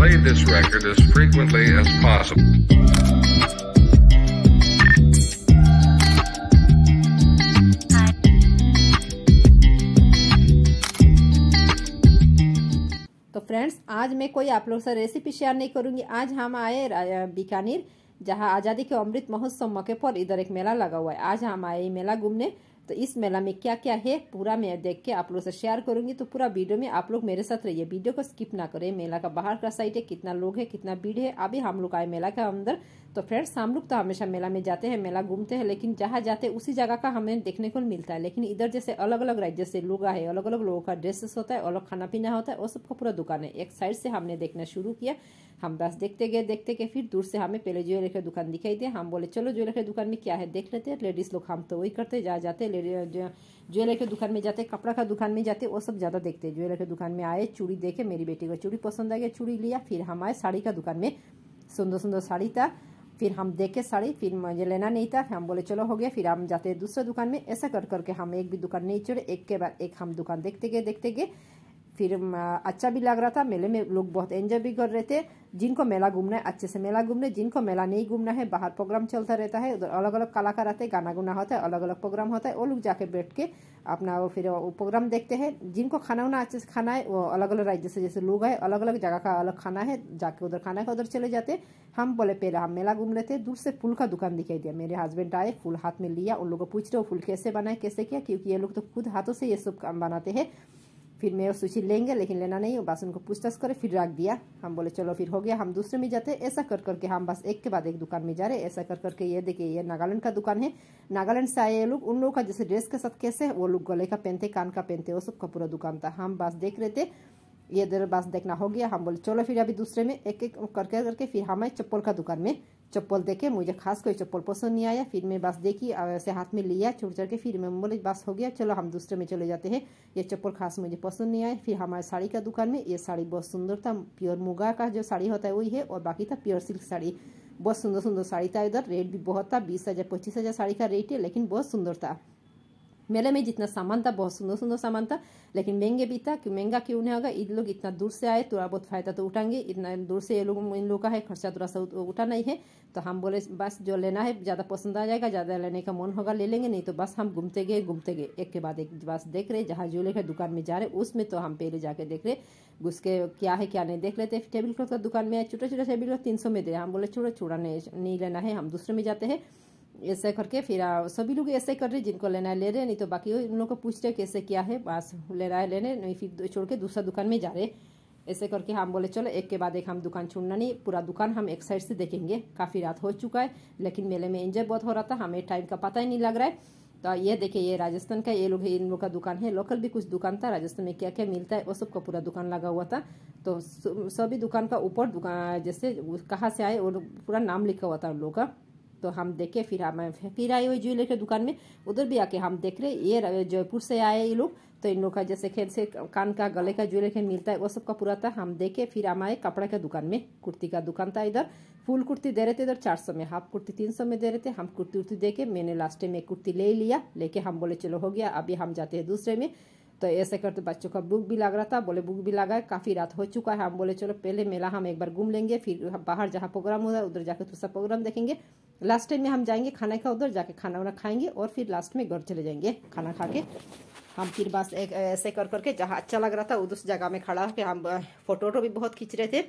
played this record as frequently as possible. तो friends आज मैं कोई आप लोग से रेसिपी शेयर नहीं करूंगी आज हम आए बीकानेर जहां आज़ादी के अमृत महोत्सव मौके पर इधर एक मेला लगा हुआ है आज हम आए मेला घूमने तो इस मेला में क्या क्या है पूरा मैं देख के आप लोग से शेयर करूंगी तो पूरा वीडियो में आप लोग मेरे साथ रहिए वीडियो को स्किप ना करें मेला का बाहर का साइड है कितना लोग है कितना भीड़ है अभी हम लोग आए मेला के अंदर तो फ्रेंड्स हम लोग तो हमेशा मेला में जाते हैं मेला घूमते हैं लेकिन जहाँ जाते हैं उसी जगह का हमें देखने को मिलता है लेकिन इधर जैसे अलग अलग राज्य से लोग आए अलग अलग लोगों का ड्रेसेस होता है अलग खाना पीना होता है और सबका पूरा दुकान है एक साइड से हमने देखना शुरू किया हम बस देखते गए देखते गए फिर दूर से हमें पहले ज्वेलरी का दुकान दिखाई दे हम बोले चलो ज्वेलरी दुकान में क्या है देख लेते हैं लेडीज लोग हम तो वही करते जा जाते ज्वेलर ज्वेलरी के दुकान में जाते कपड़ा का दुकान में जाते वो सब ज़्यादा देखते हैं ज्वेलर के दुकान में आए चूड़ी देखे मेरी बेटी को चूड़ी पसंद आ गया चूड़ी लिया फिर हम आए साड़ी का दुकान में सुंदर सुंदर साड़ी था फिर हम देखे साड़ी फिर मुझे लेना नहीं था हम बोले चलो हो गया फिर हम जाते दूसरे दुकान में ऐसा कर करके हम एक भी दुकान नहीं चढ़े एक के बाद एक हम दुकान देखते गए देखते गए फिर अच्छा भी लग रहा था मेले में लोग बहुत एंजॉय भी कर रहे थे जिनको मेला घूमना है अच्छे से मेला घूमने जिनको मेला नहीं घूमना है बाहर प्रोग्राम चलता रहता है उधर अलग अलग कलाकार आते हैं गाना गुना होता है अलग अलग प्रोग्राम होता है वो लोग जाके बैठ के अपना वो फिर वो प्रोग्राम देखते हैं जिनको खाना उना अच्छे से खाना है वो अलग अलग राज्य से जैसे लोग है अलग अलग जगह का अलग खाना है जाके उधर खाना है उधर चले जाते हम बोले पहले हम मेला घूम रहे थे दूर से फूल का दुकान दिखाई दिया मेरे हस्बैंड आए फूल हाथ में लिया उन लोगों को पूछ रहे हो फूल कैसे बनाए कैसे किया क्योंकि ये लोग तो खुद हाथों से ये सब काम बनाते हैं फिर मैं और सुशील लेंगे लेकिन लेना नहीं वो बस उनको पूछताछ करे फिर रख दिया हम बोले चलो फिर हो गया हम दूसरे में जाते ऐसा कर करके हम बस एक के बाद एक दुकान में जा रहे ऐसा कर करके ये देखिए ये नागालैंड का दुकान है नागालैंड से आए ये लोग उन लोगों का जैसे ड्रेस के साथ कैसे वो लोग गले का पहनते कान का पहनते वो सबका पूरा दुकान था हम बस देख रहे थे ये इधर बस देखना हो गया हम बोले चलो फिर अभी दूसरे में एक एक करके करके फिर हमें चप्पल का दुकान में चप्पल देखे मुझे खास कोई चप्पल पसंद नहीं आया फिर मैं बस देखी ऐसे हाथ में लिया छोड़ चढ़ के फिर मैं बोले बस हो गया चलो हम दूसरे में चले जाते हैं ये चप्पल खास मुझे पसंद नहीं आया फिर हमारे साड़ी का दुकान में ये साड़ी बहुत सुंदर था प्योर मुगा का जो साड़ी होता है वही है और बाकी था प्योर सिल्क साड़ी बहुत सुंदर सुंदर साड़ी था इधर रेट भी बहुत था बीस हज़ार पच्चीस हज़ार साड़ी का रेट है लेकिन बहुत सुंदर था मेले में जितना सामान था बहुत सुंदर सुंदर सामान था लेकिन महंगे भी था क्यों महंगा क्यों नहीं होगा इन लोग इतना दूर से आए थोड़ा तो बहुत फायदा तो उठाएंगे इतना दूर से ये लोग इन लोग का है खर्चा थोड़ा सा उठा नहीं है तो हम बोले बस जो लेना है ज़्यादा पसंद आ जाएगा ज़्यादा लेने का मन होगा ले लेंगे नहीं तो बस हम घूमते गए घूमते गए एक के बाद एक बस देख रहे जहाँ ज्वेलरी का दुकान में जा रहे उसमें तो हम पहले जाके देख रहे घुस के क्या है क्या नहीं देख लेते टेबल क्लॉथ का दुकान में छोटा छोटा टेबल क्लॉथ तीन सौ में दे हम बोले छोटा छोटा नहीं लेना है हम दूसरे में जाते हैं ऐसे करके फिर सभी लोग ऐसे कर रहे जिनको लेना है ले रहे नहीं तो बाकी उन लोग को पूछ रहे कैसे क्या है बस ले रहा है लेने नहीं फिर छोड़ के दूसरा दुकान में जा रहे ऐसे करके हम बोले चलो एक के बाद एक हम दुकान छोड़ना नहीं पूरा दुकान हम एक साइड से देखेंगे काफ़ी रात हो चुका है लेकिन मेले में एंजॉय बहुत हो रहा था हमें टाइम का पता ही नहीं लग रहा है तो ये देखिए ये राजस्थान का ये लोग इन लोग का दुकान है लोकल भी कुछ दुकान था राजस्थान में क्या क्या मिलता है वो सब का पूरा दुकान लगा हुआ था तो सभी दुकान का ऊपर दुकान जैसे कहाँ से आए और पूरा नाम लिखा हुआ था उन लोग का तो हम देखे फिर हम फिर आए हुए ज्वेलरी की दुकान में उधर भी आके हम देख रहे ये जयपुर से आए ये लोग तो इन लोग का जैसे खेल से कान का गले का ज्वेलरी खेल मिलता है वो सब का पूरा था हम देखे फिर हम आए कपड़ा के दुकान में कुर्ती का दुकान था इधर फुल कुर्ती दे रहे थे इधर चार सौ में हाफ कुर्ती तीन सौ में दे रहे थे हम कुर्ती उर्ती दे के मैंने लास्ट टाइम एक कुर्ती ले लिया लेके हम बोले चलो हो गया अभी हम जाते हैं दूसरे में तो ऐसे करते बच्चों का बुक भी लग रहा था बोले बुक भी लगा है काफ़ी रात हो चुका है हम बोले चलो पहले मेला हम एक बार घूम लेंगे फिर बाहर जहाँ प्रोग्राम हो रहा है उधर जाकर दूसरा प्रोग्राम देखेंगे लास्ट टाइम में हम जाएंगे खाना खा उधर जाके खाना वाना खाएंगे और फिर लास्ट में घर चले जाएंगे खाना खा के हम फिर बस एक ऐसे कर करके जहाँ अच्छा लग रहा था उस जगह में खड़ा होकर हम फोटो वोटो भी बहुत खींच रहे थे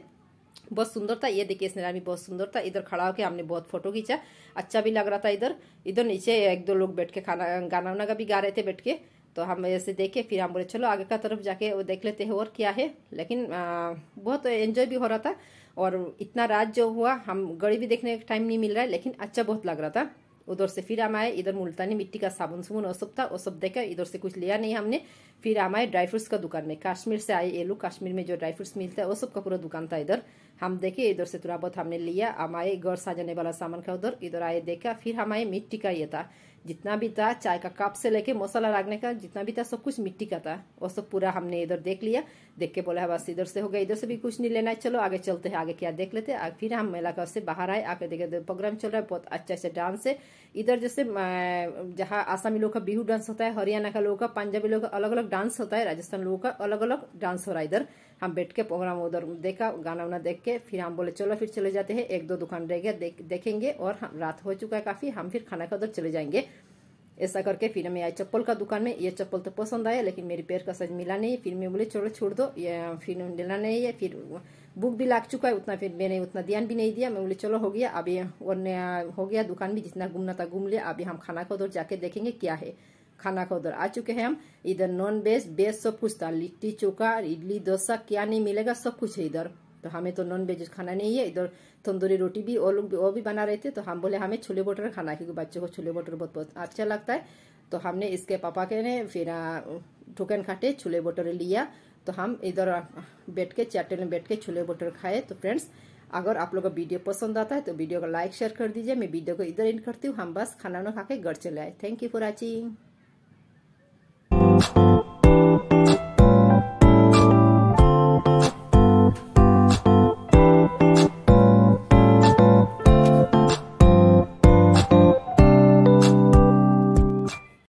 बहुत सुंदर था ये देखिए इसने भी बहुत सुंदर था इधर खड़ा होकर हमने बहुत फोटो खींचा अच्छा भी लग रहा था इधर इधर नीचे एक दो लोग बैठ के खाना गाना वाना का भी गा रहे थे बैठ के तो हम ऐसे देखे फिर हम बोले चलो आगे का तरफ जाके वो देख लेते हैं और क्या है लेकिन बहुत एंजॉय भी हो रहा था और इतना रात जो हुआ हम गड़ी भी देखने का टाइम नहीं मिल रहा है लेकिन अच्छा बहुत लग रहा था उधर से फिर हम आए इधर मुल्तानी मिट्टी का साबुन सुबुन और सब था वो सब देखा इधर से कुछ लिया नहीं हमने फिर हम आए ड्राई फ्रूट्स का दुकान में कश्मीर से आए ये लोग कश्मीर में जो ड्राई फ्रूट्स मिलता है वो सब का पूरा दुकान था इधर हम देखे इधर से थोड़ा बहुत हमने लिया हमारे घर सजाने वाला सामान का उधर इधर आए देखा फिर हमारे मिट्टी का ये था जितना भी था चाय का कप से लेके मसाला लागने का जितना भी था सब कुछ मिट्टी का था वो सब पूरा हमने इधर देख लिया देख के बोला बस इधर से हो गया इधर से भी कुछ नहीं लेना है चलो आगे चलते हैं आगे क्या देख लेते हैं फिर हम मेला का से बाहर आए आके देखे प्रोग्राम चल रहा है बहुत अच्छा अच्छा डांस है इधर जैसे जहाँ आसामी लोग का बिहू डांस होता है हरियाणा का लोगों का पंजाबी लोगों का अलग अलग डांस होता है राजस्थान लोगों का अलग अलग डांस हो रहा है इधर हम बैठ के प्रोग्राम उधर देखा गाना वाना देख के फिर हम बोले चलो फिर चले जाते हैं एक दो दुकान रह गया देख, देखेंगे और रात हो चुका है काफ़ी हम फिर खाना का उधर चले जाएंगे ऐसा करके फिर मैं आई चप्पल का दुकान में ये चप्पल तो पसंद आया लेकिन मेरे पैर का साइज मिला नहीं फिर मैं बोले चलो छोड़ दो ये फिर लेना नहीं है फिर बुक भी लग चुका है उतना फिर मैंने उतना ध्यान भी नहीं दिया मैं बोले चलो हो गया अभी और हो गया दुकान भी जितना घूमना था घूम लिया अभी हम खाना का उधर जाके देखेंगे क्या है खाना का उधर आ चुके हैं हम इधर नॉन वेज वेज सब कुछ था लिट्टी चोखा इडली डोसा क्या नहीं मिलेगा सब कुछ है इधर तो हमें तो नॉन वेज खाना नहीं है इधर तंदूरी रोटी भी और लोग भी वो भी बना रहे थे तो हम बोले हमें छोले भटोरे खाना क्योंकि बच्चों को छोले भटोरे बहुत बहुत अच्छा लगता है तो हमने इसके पापा के ने फिर ठोकन खाटे छोले भटोरे लिया तो हम इधर बैठ के चैटे में बैठ के छोले भटोरे खाए तो फ्रेंड्स अगर आप लोग का वीडियो पसंद आता है तो वीडियो को लाइक शेयर कर दीजिए मैं वीडियो को इधर एंड करती हूँ हम बस खाना ना खा के घर चले आए थैंक यू फॉर वॉचिंग